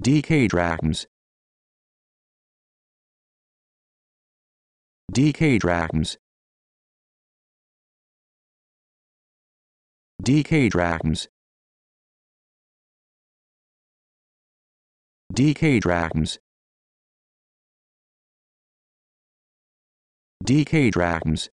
DK drachms DK drachms DK drachms DK drachms DK drachms